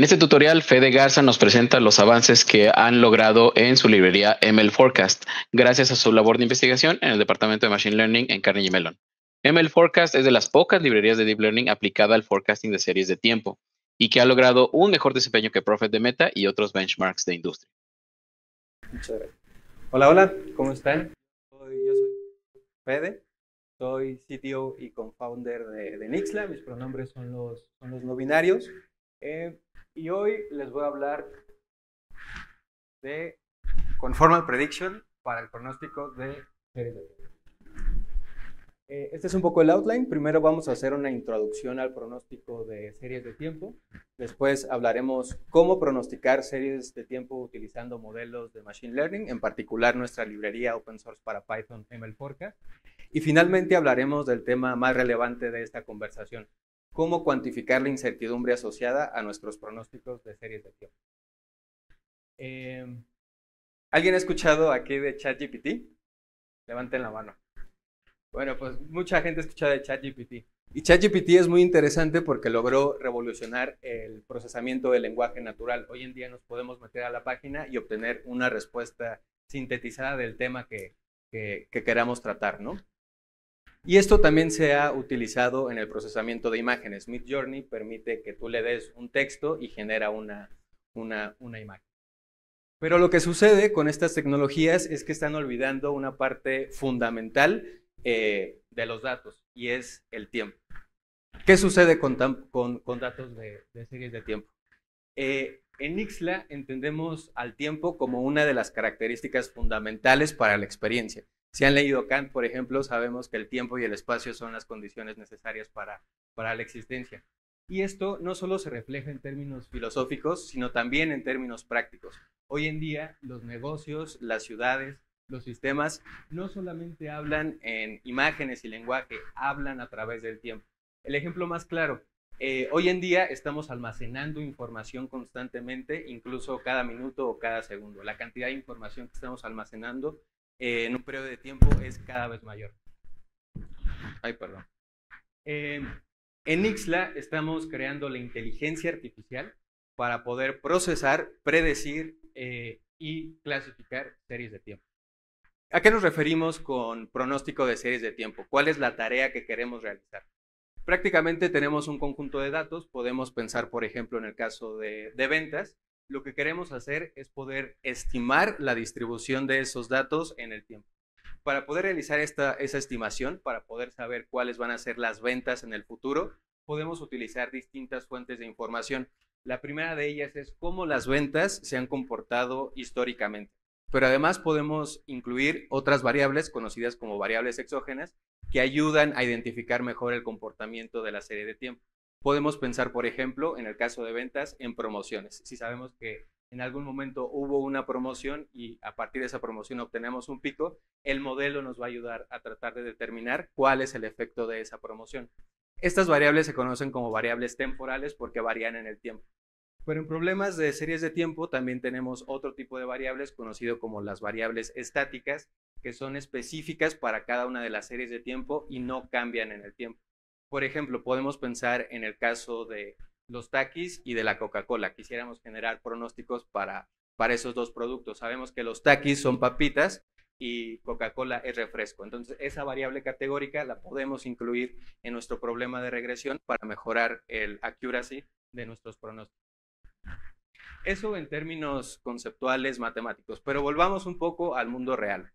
En este tutorial, Fede Garza nos presenta los avances que han logrado en su librería ML Forecast, gracias a su labor de investigación en el Departamento de Machine Learning en Carnegie Mellon. ML Forecast es de las pocas librerías de Deep Learning aplicada al forecasting de series de tiempo y que ha logrado un mejor desempeño que Profit de Meta y otros benchmarks de industria. Muchas gracias. Hola, hola, ¿cómo están? Yo soy Fede, soy CTO y co de, Nixla, mis pronombres son los no binarios. Eh, y hoy les voy a hablar de Conformal Prediction para el pronóstico de series de eh, Este es un poco el outline. Primero vamos a hacer una introducción al pronóstico de series de tiempo. Después hablaremos cómo pronosticar series de tiempo utilizando modelos de Machine Learning, en particular nuestra librería open source para Python ML Forecast. Y finalmente hablaremos del tema más relevante de esta conversación, cómo cuantificar la incertidumbre asociada a nuestros pronósticos de series de tiempo. Em. ¿Alguien ha escuchado aquí de ChatGPT? Levanten la mano. Bueno, pues mucha gente ha escuchado de ChatGPT. Y ChatGPT es muy interesante porque logró revolucionar el procesamiento del lenguaje natural. Hoy en día nos podemos meter a la página y obtener una respuesta sintetizada del tema que, que queramos tratar, ¿no? Y esto también se ha utilizado en el procesamiento de imágenes. Midjourney permite que tú le des un texto y genera una, imagen. Pero lo que sucede con estas tecnologías es que están olvidando una parte fundamental eh, de los datos y es el tiempo. ¿Qué sucede con, datos de, de, series de tiempo? Eh, en Ixla entendemos al tiempo como una de las características fundamentales para la experiencia. Si han leído Kant, por ejemplo, sabemos que el tiempo y el espacio son las condiciones necesarias para, la existencia. Y esto no solo se refleja en términos filosóficos, sino también en términos prácticos. Hoy en día, los negocios, las ciudades, los sistemas, no solamente hablan en imágenes y lenguaje, hablan a través del tiempo. El ejemplo más claro, eh, hoy en día estamos almacenando información constantemente, incluso cada minuto o cada segundo. La cantidad de información que estamos almacenando eh, en un periodo de tiempo es cada vez mayor. Ay, perdón. Em, en Ixla estamos creando la inteligencia artificial para poder procesar, predecir eh, y clasificar series de tiempo. ¿A qué nos referimos con pronóstico de series de tiempo? ¿Cuál es la tarea que queremos realizar? Prácticamente tenemos un conjunto de datos, podemos pensar, por ejemplo, en el caso de ventas, lo que queremos hacer es poder estimar la distribución de esos datos en el tiempo. Para poder realizar esta, esa estimación, para poder saber cuáles van a ser las ventas en el futuro, podemos utilizar distintas fuentes de información. La primera de ellas es cómo las ventas se han comportado históricamente. Pero además podemos incluir otras variables conocidas como variables exógenas que ayudan a identificar mejor el comportamiento de la serie de tiempo. Podemos pensar, por ejemplo, en el caso de ventas, en promociones. Si sabemos que en algún momento hubo una promoción y a partir de esa promoción obtenemos un pico, el modelo nos va a ayudar a tratar de determinar cuál es el efecto de esa promoción. Estas variables se conocen como variables temporales porque varían en el tiempo. Pero en problemas de series de tiempo también tenemos otro tipo de variables conocido como las variables estáticas, que son específicas para cada una de las series de tiempo y no cambian en el tiempo. Por ejemplo, podemos pensar en el caso de los taquis y de la Coca-Cola. Quisiéramos generar pronósticos para, para esos dos productos. Sabemos que los taquis son papitas y Coca-Cola es refresco. Entonces, esa variable categórica la podemos incluir en nuestro problema de regresión para mejorar el accuracy de nuestros pronósticos. Eso en términos conceptuales matemáticos, pero volvamos un poco al mundo real.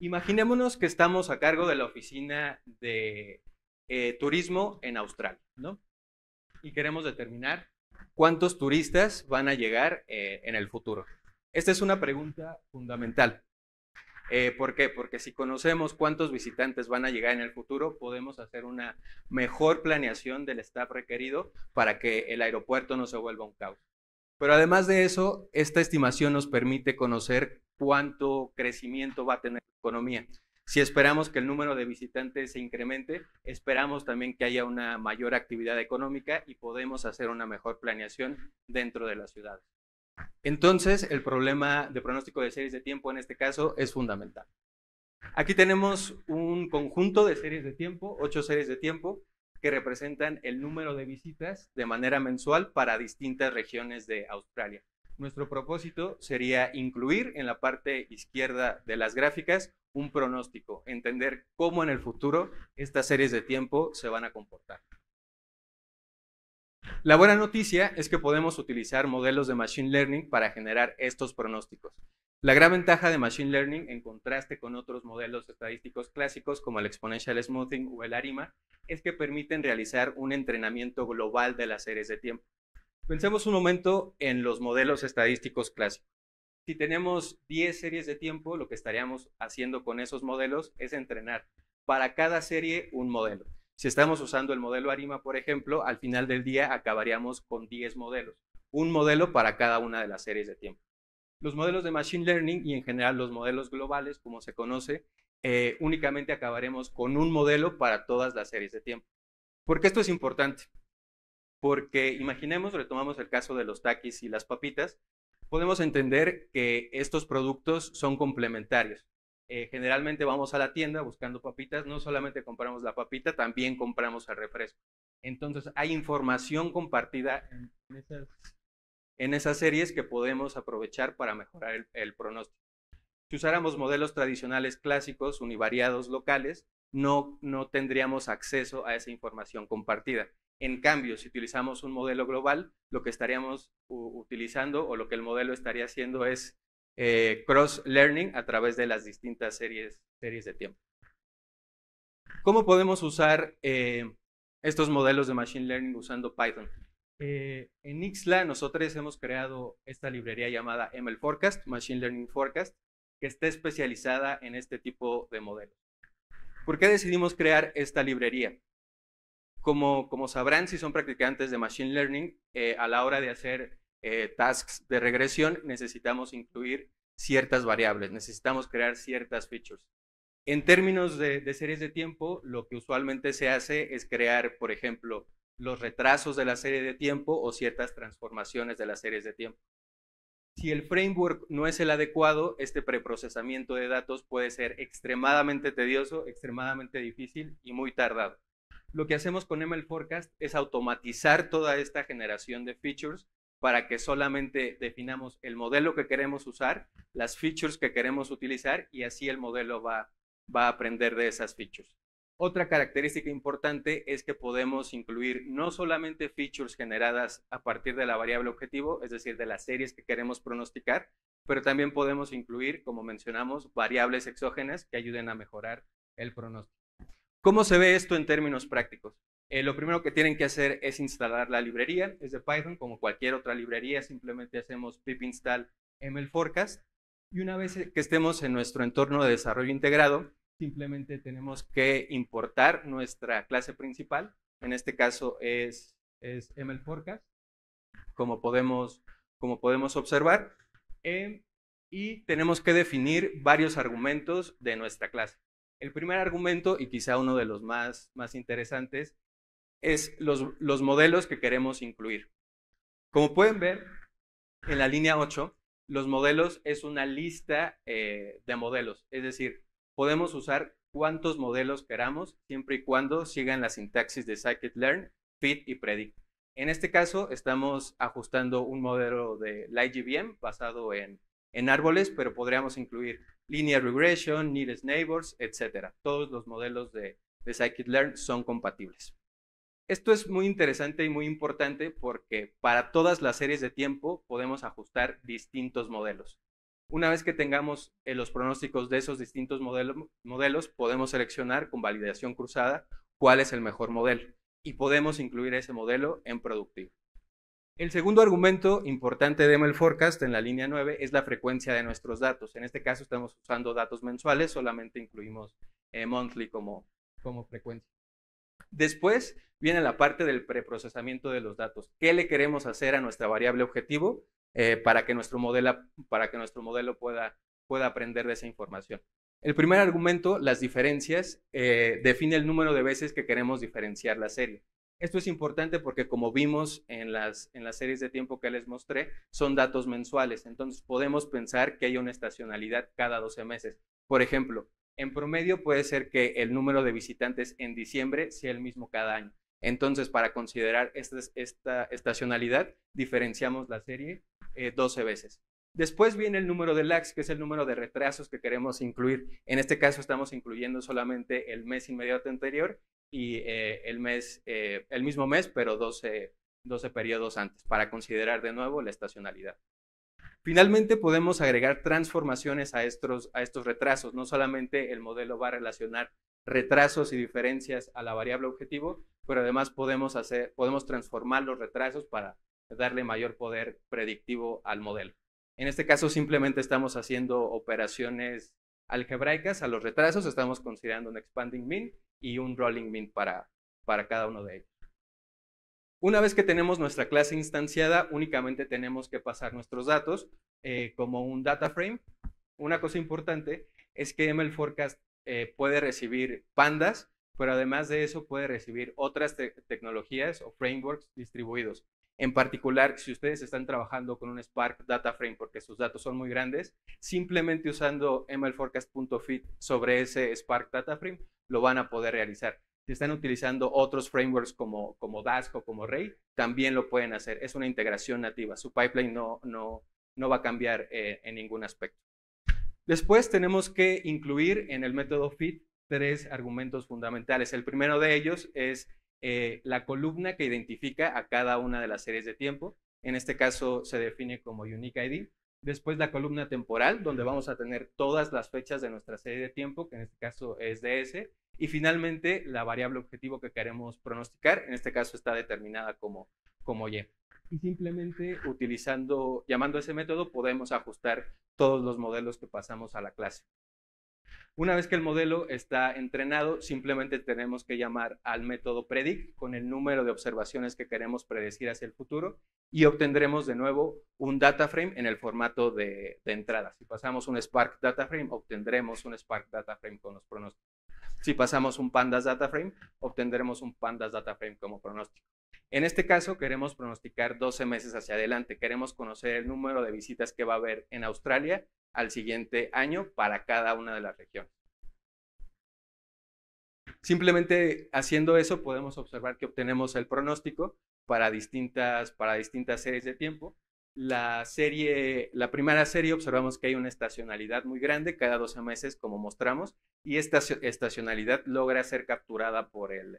Imaginémonos que estamos a cargo de la oficina de eh, turismo en Australia, ¿no? Y queremos determinar cuántos turistas van a llegar eh, en el futuro. Esta es una pregunta fundamental. Eh, ¿Por qué? Porque si conocemos cuántos visitantes van a llegar en el futuro, podemos hacer una mejor planeación del staff requerido para que el aeropuerto no se vuelva un caos. Pero además de eso, esta estimación nos permite conocer cuánto crecimiento va a tener la economía. Si esperamos que el número de visitantes se incremente, esperamos también que haya una mayor actividad económica y podemos hacer una mejor planeación dentro de la ciudad. Entonces, el problema de pronóstico de series de tiempo en este caso es fundamental. Aquí tenemos un conjunto de series de tiempo, ocho series de tiempo, que representan el número de visitas de manera mensual para distintas regiones de Australia. Nuestro propósito sería incluir en la parte izquierda de las gráficas un pronóstico, entender cómo en el futuro estas series de tiempo se van a comportar. La buena noticia es que podemos utilizar modelos de Machine Learning para generar estos pronósticos. La gran ventaja de Machine Learning, en contraste con otros modelos estadísticos clásicos como el Exponential Smoothing o el ARIMA, es que permiten realizar un entrenamiento global de las series de tiempo. Pensemos un momento en los modelos estadísticos clásicos si tenemos 10 series de tiempo, lo que estaríamos haciendo con esos modelos es entrenar para cada serie un modelo. Si estamos usando el modelo ARIMA, por ejemplo, al final del día acabaríamos con 10 modelos, un modelo para cada una de las series de tiempo. Los modelos de Machine Learning y en general los modelos globales, como se conoce, eh, únicamente acabaremos con un modelo para todas las series de tiempo. ¿Por qué esto es importante? Porque imaginemos, retomamos el caso de los taquis y las papitas, podemos entender que estos productos son complementarios. Eh, generalmente vamos a la tienda buscando papitas, no solamente compramos la papita, también compramos el refresco. Entonces hay información compartida en esas, series que podemos aprovechar para mejorar el, el pronóstico. Si usáramos modelos tradicionales clásicos, univariados, locales, no, no tendríamos acceso a esa información compartida. En cambio, si utilizamos un modelo global, lo que estaríamos utilizando o lo que el modelo estaría haciendo es eh, cross-learning a través de las distintas series, series de tiempo. ¿Cómo podemos usar eh, estos modelos de Machine Learning usando Python? Eh, en Ixla nosotros hemos creado esta librería llamada ML Forecast, Machine Learning Forecast, que está especializada en este tipo de modelos. ¿Por qué decidimos crear esta librería? Como, sabrán, si son practicantes de Machine Learning, eh, a la hora de hacer eh, tasks de regresión necesitamos incluir ciertas variables, necesitamos crear ciertas features. En términos de, de, series de tiempo, lo que usualmente se hace es crear, por ejemplo, los retrasos de la serie de tiempo o ciertas transformaciones de las series de tiempo. Si el framework no es el adecuado, este preprocesamiento de datos puede ser extremadamente tedioso, extremadamente difícil y muy tardado lo que hacemos con ML Forecast es automatizar toda esta generación de features para que solamente definamos el modelo que queremos usar, las features que queremos utilizar y así el modelo va, va a aprender de esas features. Otra característica importante es que podemos incluir no solamente features generadas a partir de la variable objetivo, es decir, de las series que queremos pronosticar, pero también podemos incluir, como mencionamos, variables exógenas que ayuden a mejorar el pronóstico. ¿Cómo se ve esto en términos prácticos? Eh, lo primero que tienen que hacer es instalar la librería, es de Python, como cualquier otra librería, simplemente hacemos pip install ml-forecast, Y una vez que estemos en nuestro entorno de desarrollo integrado, simplemente tenemos que importar nuestra clase principal, en este caso es, es forecast como podemos, como podemos observar, eh, y tenemos que definir varios argumentos de nuestra clase. El primer argumento, y quizá uno de los más, más interesantes, es los, modelos que queremos incluir. Como pueden ver, en la línea 8, los modelos es una lista eh, de modelos, es decir, podemos usar cuantos modelos queramos siempre y cuando sigan la sintaxis de scikit-learn, fit y predict. En este caso estamos ajustando un modelo de LightGBM basado en, en árboles, pero podríamos incluir linear regression, nearest neighbors, etc. Todos los modelos de, scikit-learn son compatibles. Esto es muy interesante y muy importante porque para todas las series de tiempo podemos ajustar distintos modelos. Una vez que tengamos eh, los pronósticos de esos distintos modelos, podemos seleccionar con validación cruzada cuál es el mejor modelo y podemos incluir ese modelo en productivo. El segundo argumento importante de ML Forecast en la línea 9 es la frecuencia de nuestros datos. En este caso estamos usando datos mensuales, solamente incluimos eh, monthly como, como frecuencia. Después viene la parte del preprocesamiento de los datos. ¿Qué le queremos hacer a nuestra variable objetivo eh, para, que nuestro modelo, pueda, aprender de esa información? El primer argumento, las diferencias, eh, define el número de veces que queremos diferenciar la serie. Esto es importante porque como vimos en las, en las series de tiempo que les mostré, son datos mensuales, entonces podemos pensar que hay una estacionalidad cada 12 meses. Por ejemplo, en promedio puede ser que el número de visitantes en diciembre sea el mismo cada año. Entonces, para considerar esta, esta estacionalidad, diferenciamos la serie 12 eh, veces. Después viene el número de lags, que es el número de retrasos que queremos incluir. En este caso estamos incluyendo solamente el mes inmediato anterior y eh, el, mes, eh, el mismo mes, pero 12, periodos antes, para considerar de nuevo la estacionalidad. Finalmente, podemos agregar transformaciones a estos, retrasos. No solamente el modelo va a relacionar retrasos y diferencias a la variable objetivo, pero además podemos, hacer, podemos transformar los retrasos para darle mayor poder predictivo al modelo. En este caso, simplemente estamos haciendo operaciones algebraicas a los retrasos, estamos considerando un expanding mean, y un rolling mint para, para cada uno de ellos. Una vez que tenemos nuestra clase instanciada, únicamente tenemos que pasar nuestros datos eh, como un data frame. Una cosa importante es que ML Forecast eh, puede recibir pandas, pero además de eso puede recibir otras tecnologías o frameworks distribuidos. En particular, si ustedes están trabajando con un Spark Data Frame porque sus datos son muy grandes, simplemente usando mlforecast.fit sobre ese Spark Data Frame lo van a poder realizar. Si están utilizando otros frameworks como, como Dask o como Ray, también lo pueden hacer. Es una integración nativa. Su pipeline no, no, no va a cambiar eh, en ningún aspecto. Después tenemos que incluir en el método fit tres argumentos fundamentales. El primero de ellos es eh, la columna que identifica a cada una de las series de tiempo. En este caso se define como Unique ID. Después la columna temporal, donde vamos a tener todas las fechas de nuestra serie de tiempo, que en este caso es DS. Y finalmente la variable objetivo que queremos pronosticar, en este caso está determinada como, como Y. Y simplemente utilizando, llamando ese método, podemos ajustar todos los modelos que pasamos a la clase. Una vez que el modelo está entrenado, simplemente tenemos que llamar al método predict con el número de observaciones que queremos predecir hacia el futuro y obtendremos de nuevo un data frame en el formato de, entrada. Si pasamos un Spark data frame, obtendremos un Spark data frame con los pronósticos. Si pasamos un Pandas data frame, obtendremos un Pandas data frame como pronóstico. En este caso, queremos pronosticar 12 meses hacia adelante. Queremos conocer el número de visitas que va a haber en Australia al siguiente año para cada una de las regiones. Simplemente haciendo eso podemos observar que obtenemos el pronóstico para distintas, para distintas series de tiempo. La, serie, la primera serie observamos que hay una estacionalidad muy grande cada 12 meses, como mostramos, y esta estacionalidad logra ser capturada por el,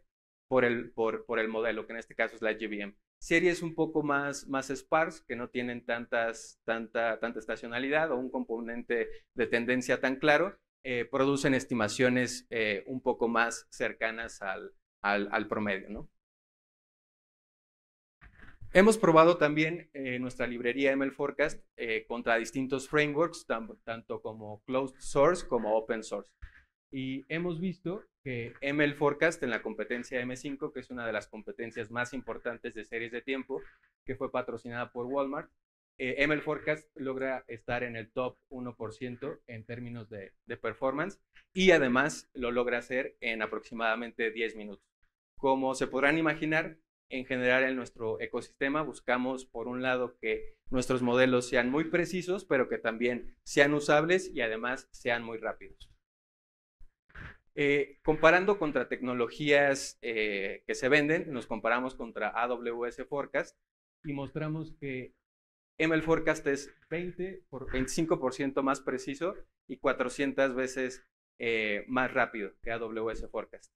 por el, por, el modelo, que en este caso es la JVM. Series un poco más, más sparse, que no tienen tantas, tanta, tanta estacionalidad o un componente de tendencia tan claro, eh, producen estimaciones eh, un poco más cercanas al, al, promedio. ¿no? Hemos probado también eh, nuestra librería ML Forecast contra distintos frameworks, tanto como closed source como open source. Y hemos visto ML Forecast en la competencia M5, que es una de las competencias más importantes de series de tiempo, que fue patrocinada por Walmart. Eh, ML Forecast logra estar en el top 1% en términos de performance y además lo logra hacer en aproximadamente 10 minutos. Como se podrán imaginar, en general en nuestro ecosistema buscamos, por un lado, que nuestros modelos sean muy precisos, pero que también sean usables y además sean muy rápidos. Eh, comparando contra tecnologías eh, que se venden, nos comparamos contra AWS Forecast y mostramos que ML Forecast es 20 25% más preciso y 400 veces eh, más rápido que AWS Forecast.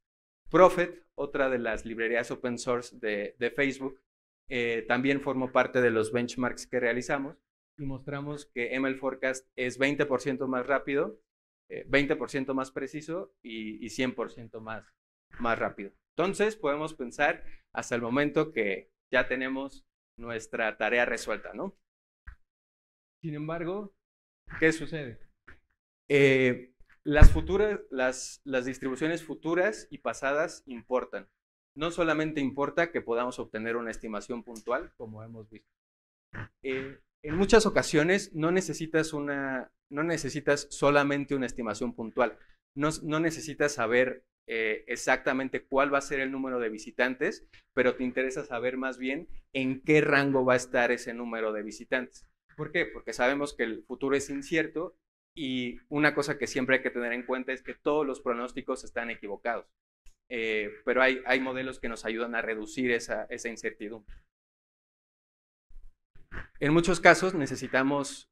Profit, otra de las librerías open source de, de Facebook, también formó parte de los benchmarks que realizamos y mostramos que ML Forecast es 20% más rápido 20% eh, más preciso y, y 100% más, más rápido. Entonces podemos pensar hasta el momento que ya tenemos nuestra tarea resuelta, ¿no? Sin embargo, ¿qué sucede? Eh, las, futuras, las, las distribuciones futuras y pasadas importan. No solamente importa que podamos obtener una estimación puntual, como hemos visto. Eh, en muchas ocasiones no necesitas, una, solamente una estimación puntual, no, necesitas saber eh, exactamente cuál va a ser el número de visitantes, pero te interesa saber más bien en qué rango va a estar ese número de visitantes. ¿Por qué? Porque sabemos que el futuro es incierto y una cosa que siempre hay que tener en cuenta es que todos los pronósticos están equivocados. Eh, pero hay, modelos que nos ayudan a reducir esa incertidumbre. En muchos casos necesitamos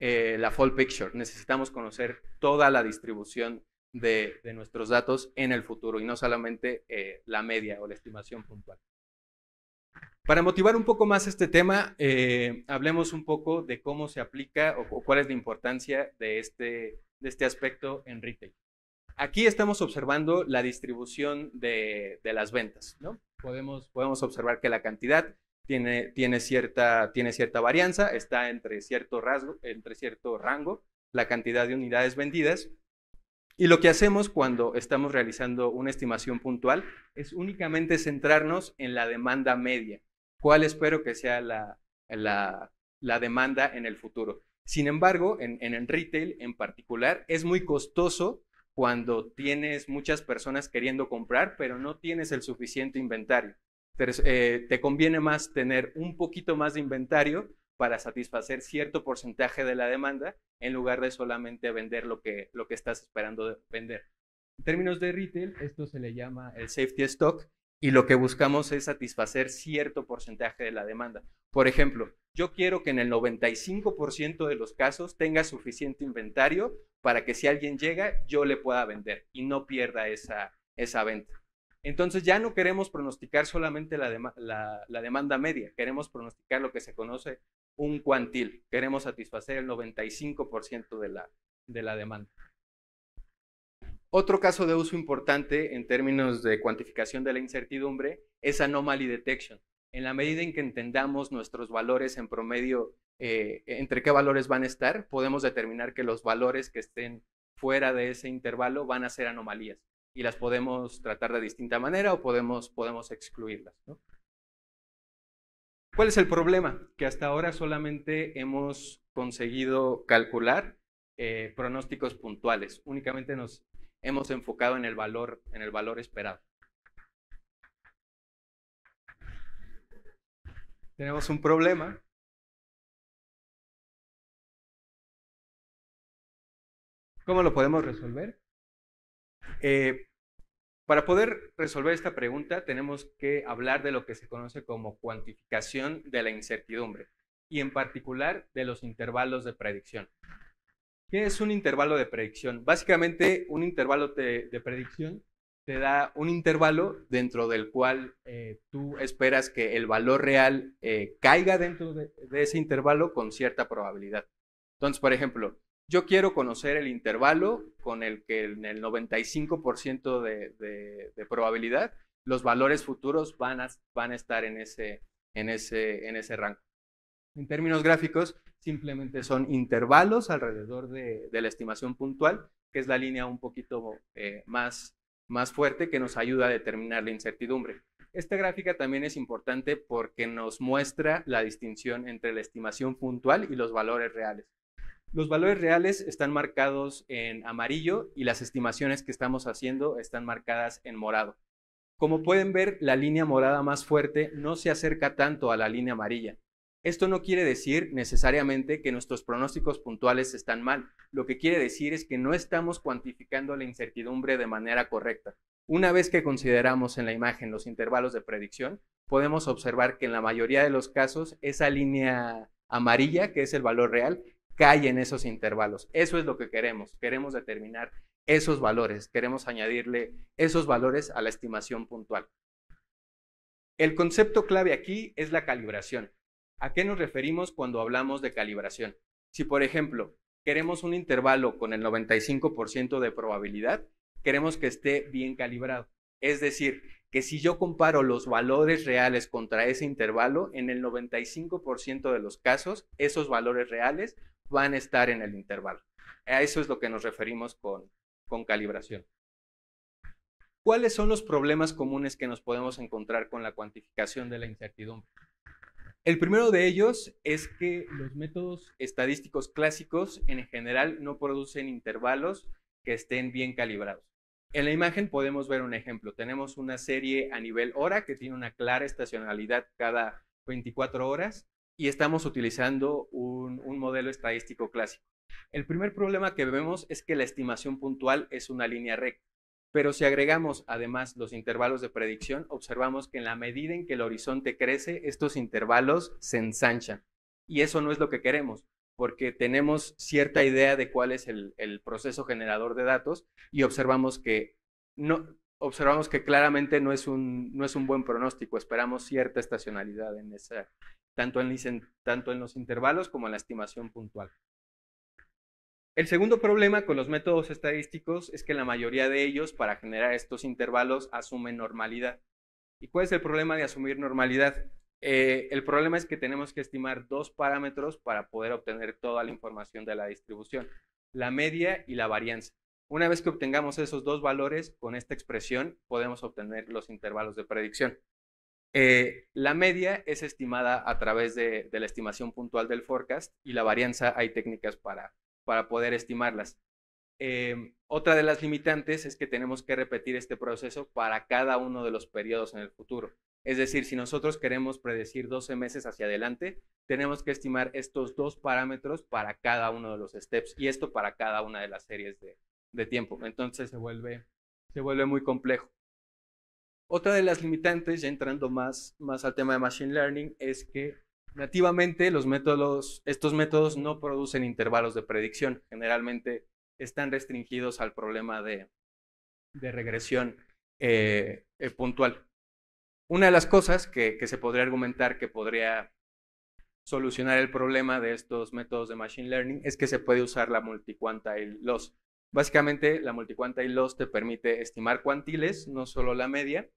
eh, la full picture, necesitamos conocer toda la distribución de, nuestros datos en el futuro y no solamente eh, la media o la estimación puntual. Para motivar un poco más este tema, eh, hablemos un poco de cómo se aplica o, cuál es la importancia de este, de este aspecto en retail. Aquí estamos observando la distribución de, de las ventas, ¿no? Podemos, podemos observar que la cantidad tiene, cierta, varianza, está entre cierto, rango la cantidad de unidades vendidas. Y lo que hacemos cuando estamos realizando una estimación puntual es únicamente centrarnos en la demanda media. ¿Cuál espero que sea la, demanda en el futuro? Sin embargo, en, en el retail en particular, es muy costoso cuando tienes muchas personas queriendo comprar, pero no tienes el suficiente inventario. Eh, te conviene más tener un poquito más de inventario para satisfacer cierto porcentaje de la demanda en lugar de solamente vender lo que, lo que estás esperando vender. En términos de retail, esto se le llama el safety stock y lo que buscamos es satisfacer cierto porcentaje de la demanda. Por ejemplo, yo quiero que en el 95% de los casos tenga suficiente inventario para que si alguien llega, yo le pueda vender y no pierda esa, esa venta. Entonces ya no queremos pronosticar solamente la, demanda media, queremos pronosticar lo que se conoce un cuantil, queremos satisfacer el 95% de la, demanda. Otro caso de uso importante en términos de cuantificación de la incertidumbre es anomaly detection. En la medida en que entendamos nuestros valores en promedio, eh, entre qué valores van a estar, podemos determinar que los valores que estén fuera de ese intervalo van a ser anomalías y las podemos tratar de distinta manera o podemos, podemos excluirlas. ¿Cuál es el problema? Que hasta ahora solamente hemos conseguido calcular eh, pronósticos puntuales, únicamente nos hemos enfocado en el valor, en el valor esperado. Tenemos un problema ¿Cómo lo podemos resolver? Eh, para poder resolver esta pregunta tenemos que hablar de lo que se conoce como cuantificación de la incertidumbre y en particular de los intervalos de predicción. ¿Qué es un intervalo de predicción? Básicamente un intervalo de, predicción te da un intervalo dentro del cual eh, tú esperas que el valor real eh, caiga dentro de, ese intervalo con cierta probabilidad. Entonces, por ejemplo, yo quiero conocer el intervalo con el que en el 95% de, probabilidad los valores futuros van a, estar en ese, rango. En términos gráficos, simplemente son intervalos alrededor de, la estimación puntual, que es la línea un poquito eh, más fuerte que nos ayuda a determinar la incertidumbre. Esta gráfica también es importante porque nos muestra la distinción entre la estimación puntual y los valores reales. Los valores reales están marcados en amarillo y las estimaciones que estamos haciendo están marcadas en morado. Como pueden ver, la línea morada más fuerte no se acerca tanto a la línea amarilla. Esto no quiere decir necesariamente que nuestros pronósticos puntuales están mal. Lo que quiere decir es que no estamos cuantificando la incertidumbre de manera correcta. Una vez que consideramos en la imagen los intervalos de predicción, podemos observar que en la mayoría de los casos esa línea amarilla, que es el valor real, cae en esos intervalos. Eso es lo que queremos. Queremos determinar esos valores, queremos añadirle esos valores a la estimación puntual. El concepto clave aquí es la calibración. ¿A qué nos referimos cuando hablamos de calibración? Si, por ejemplo, queremos un intervalo con el 95% de probabilidad, queremos que esté bien calibrado. Es decir, que si yo comparo los valores reales contra ese intervalo, en el 95% de los casos, esos valores reales van a estar en el intervalo. A eso es lo que nos referimos con, con calibración. ¿Cuáles son los problemas comunes que nos podemos encontrar con la cuantificación de la incertidumbre? El primero de ellos es que los métodos estadísticos clásicos en general no producen intervalos que estén bien calibrados. En la imagen podemos ver un ejemplo. Tenemos una serie a nivel hora que tiene una clara estacionalidad cada 24 horas y estamos utilizando un, modelo estadístico clásico. El primer problema que vemos es que la estimación puntual es una línea recta, pero si agregamos además los intervalos de predicción, observamos que en la medida en que el horizonte crece, estos intervalos se ensanchan. Y eso no es lo que queremos, porque tenemos cierta idea de cuál es el, proceso generador de datos y observamos que, no, observamos que claramente no es, un, no es un buen pronóstico, esperamos cierta estacionalidad en esa, tanto en, los intervalos como en la estimación puntual. El segundo problema con los métodos estadísticos es que la mayoría de ellos para generar estos intervalos asumen normalidad. ¿Y cuál es el problema de asumir normalidad? Eh, el problema es que tenemos que estimar dos parámetros para poder obtener toda la información de la distribución, la media y la varianza. Una vez que obtengamos esos dos valores, con esta expresión podemos obtener los intervalos de predicción. Eh, la media es estimada a través de, la estimación puntual del forecast y la varianza hay técnicas para, para poder estimarlas. Em, otra de las limitantes es que tenemos que repetir este proceso para cada uno de los periodos en el futuro. Es decir, si nosotros queremos predecir 12 meses hacia adelante, tenemos que estimar estos dos parámetros para cada uno de los steps y esto para cada una de las series de, de tiempo. Entonces se vuelve, se vuelve muy complejo. Otra de las limitantes, ya entrando más, más al tema de Machine Learning, es que nativamente estos métodos no producen intervalos de predicción. Generalmente están restringidos al problema de, regresión eh, eh, puntual. Una de las cosas que, que se podría argumentar que podría solucionar el problema de estos métodos de Machine Learning es que se puede usar la multiquantile loss. Básicamente, la multiquantile loss te permite estimar cuantiles, no solo la media,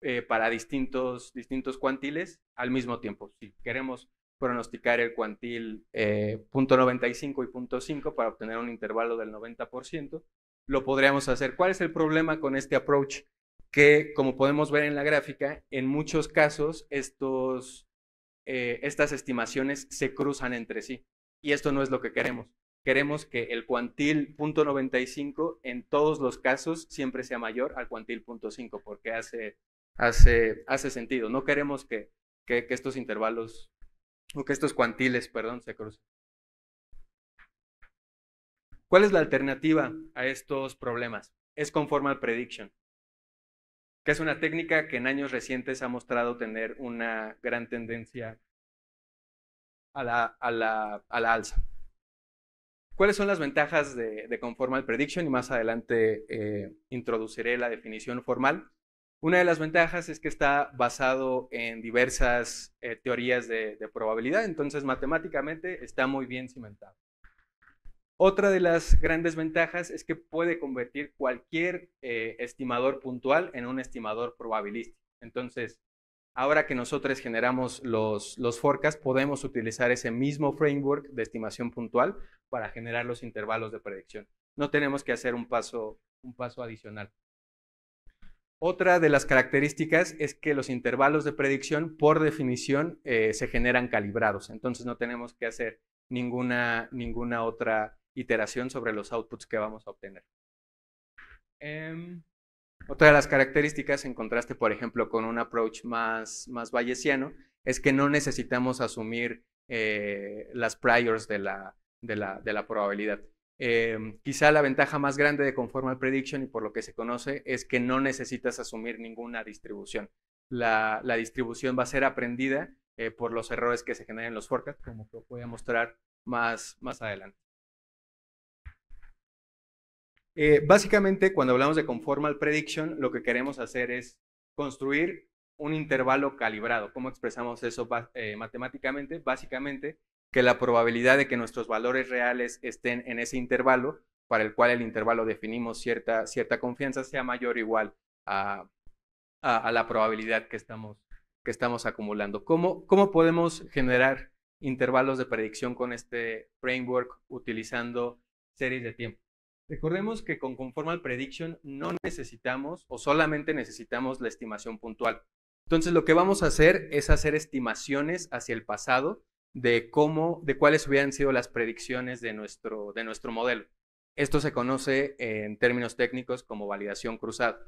eh, para distintos, distintos cuantiles al mismo tiempo. Si queremos pronosticar el cuantil eh, .95 y .5 para obtener un intervalo del 90%, lo podríamos hacer. ¿Cuál es el problema con este approach? Que, como podemos ver en la gráfica, en muchos casos estos, eh, estas estimaciones se cruzan entre sí. Y esto no es lo que queremos. Queremos que el cuantil .95 en todos los casos siempre sea mayor al cuantil .5, porque hace hace, sentido. No queremos que, estos intervalos o que estos cuantiles, perdón, se crucen. ¿Cuál es la alternativa a estos problemas? Es conformal prediction, que es una técnica que en años recientes ha mostrado tener una gran tendencia a la, alza. ¿Cuáles son las ventajas de, conformal prediction? Y más adelante eh, introduciré la definición formal. Una de las ventajas es que está basado en diversas eh, teorías de, probabilidad, entonces matemáticamente está muy bien cimentado. Otra de las grandes ventajas es que puede convertir cualquier eh, estimador puntual en un estimador probabilístico. Entonces, ahora que nosotros generamos los, los forecasts, podemos utilizar ese mismo framework de estimación puntual para generar los intervalos de predicción. No tenemos que hacer un paso adicional. Otra de las características es que los intervalos de predicción, por definición, eh, se generan calibrados. Entonces no tenemos que hacer ninguna, otra iteración sobre los outputs que vamos a obtener. Em, otra de las características, en contraste, por ejemplo, con un approach más, más bayesiano, es que no necesitamos asumir eh, las priors de la, de la, de la probabilidad. Em, quizá la ventaja más grande de Conformal Prediction y por lo que se conoce es que no necesitas asumir ninguna distribución. La, distribución va a ser aprendida eh, por los errores que se generan en los forecasts, como te voy a mostrar más, más adelante. Eh, básicamente, cuando hablamos de Conformal Prediction, lo que queremos hacer es construir un intervalo calibrado. ¿Cómo expresamos eso eh, matemáticamente? Básicamente que la probabilidad de que nuestros valores reales estén en ese intervalo, para el cual el intervalo definimos cierta, confianza, sea mayor o igual a, la probabilidad que estamos, que estamos acumulando. ¿Cómo, ¿Cómo podemos generar intervalos de predicción con este framework utilizando series de tiempo? Recordemos que con Conformal Prediction no necesitamos o solamente necesitamos la estimación puntual. Entonces lo que vamos a hacer es hacer estimaciones hacia el pasado de cómo, de cuáles hubieran sido las predicciones de nuestro, de nuestro modelo. Esto se conoce en términos técnicos como validación cruzada.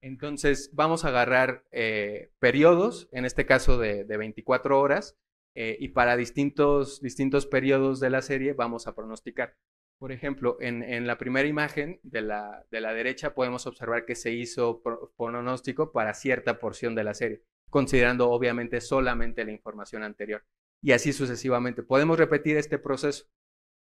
Entonces, vamos a agarrar eh, periodos, en este caso de, de 24 horas, eh, y para distintos, distintos periodos de la serie vamos a pronosticar. Por ejemplo, en, la primera imagen de la, derecha podemos observar que se hizo pronóstico para cierta porción de la serie, considerando obviamente solamente la información anterior y así sucesivamente. Podemos repetir este proceso.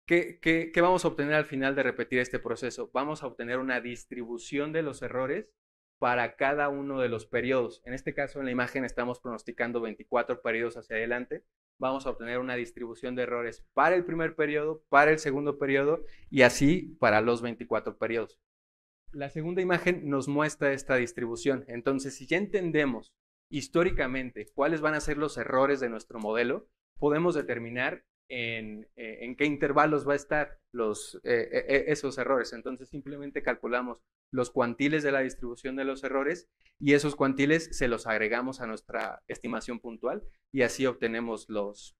¿Qué, vamos a obtener al final de repetir este proceso? Vamos a obtener una distribución de los errores para cada uno de los periodos. En este caso, en la imagen estamos pronosticando 24 periodos hacia adelante. Vamos a obtener una distribución de errores para el primer periodo, para el segundo periodo y así para los 24 periodos. La segunda imagen nos muestra esta distribución. Entonces, si ya entendemos históricamente cuáles van a ser los errores de nuestro modelo, podemos determinar eh, en, qué intervalos va a estar eh, eh, esos errores. Entonces simplemente calculamos los cuantiles de la distribución de los errores y esos cuantiles se los agregamos a nuestra estimación puntual y así obtenemos los,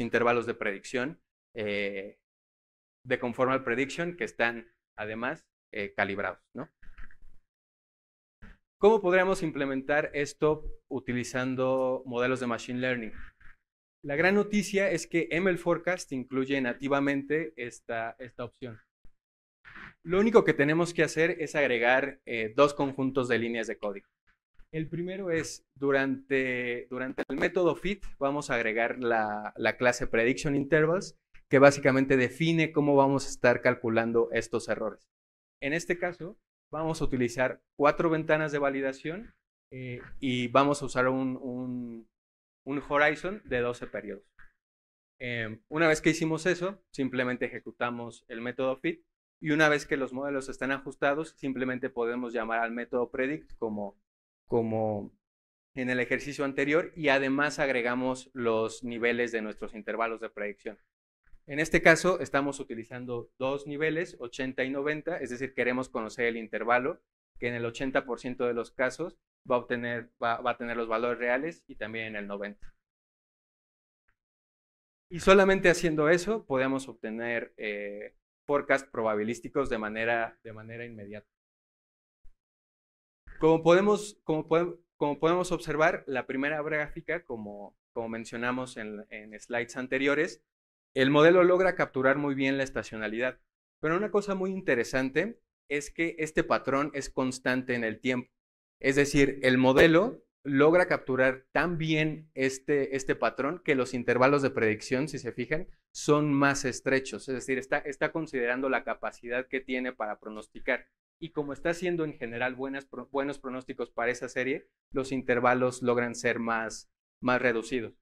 intervalos de predicción de conformal prediction que están además calibrados. ¿Cómo podríamos implementar esto utilizando modelos de Machine Learning? La gran noticia es que ML Forecast incluye nativamente esta, esta opción. Lo único que tenemos que hacer es agregar eh, dos conjuntos de líneas de código. El primero es, durante, durante el método fit, vamos a agregar la, clase prediction intervals, que básicamente define cómo vamos a estar calculando estos errores. En este caso, vamos a utilizar cuatro ventanas de validación eh, y vamos a usar un, un horizon de 12 periodos. Em, una vez que hicimos eso, simplemente ejecutamos el método fit y una vez que los modelos están ajustados, simplemente podemos llamar al método predict como, como en el ejercicio anterior y además agregamos los niveles de nuestros intervalos de predicción. En este caso estamos utilizando dos niveles, 80 y 90, es decir, queremos conocer el intervalo, que en el 80% de los casos va a obtener, va, a tener los valores reales y también el 90. Y solamente haciendo eso podemos obtener eh, probabilísticos de manera, de manera inmediata. Como podemos, como podemos observar, la primera gráfica, como, como mencionamos en, en slides anteriores, el modelo logra capturar muy bien la estacionalidad. Pero una cosa muy interesante es que este patrón es constante en el tiempo. Es decir, el modelo logra capturar tan bien este, este, patrón que los intervalos de predicción, si se fijan, son más estrechos. Es decir, está, considerando la capacidad que tiene para pronosticar. Y como está haciendo en general buenos pronósticos para esa serie, los intervalos logran ser más, más reducidos.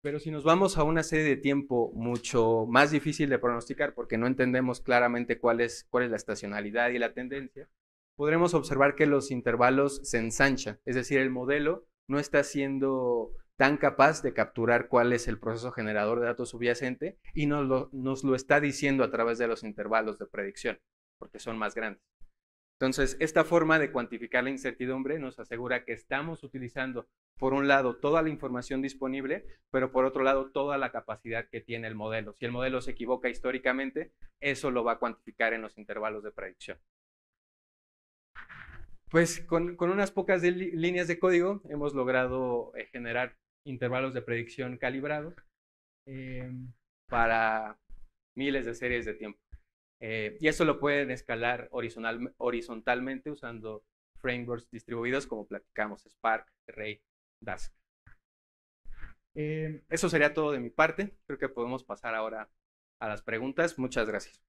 Pero si nos vamos a una serie de tiempo mucho más difícil de pronosticar porque no entendemos claramente cuál es la estacionalidad y la tendencia, podremos observar que los intervalos se ensanchan, es decir, el modelo no está siendo tan capaz de capturar cuál es el proceso generador de datos subyacente y nos lo, está diciendo a través de los intervalos de predicción, porque son más grandes. Entonces, esta forma de cuantificar la incertidumbre nos asegura que estamos utilizando, por un lado, toda la información disponible, pero por otro lado, toda la capacidad que tiene el modelo. Si el modelo se equivoca históricamente, eso lo va a cuantificar en los intervalos de predicción pues con, unas pocas líneas de código hemos logrado eh, generar intervalos de predicción calibrados eh, para miles de series de tiempo. Eh, y eso lo pueden escalar horizontalmente usando frameworks distribuidos como platicamos, Spark, Ray, Dask. eso sería todo de mi parte. Creo que podemos pasar ahora a las preguntas. Muchas gracias.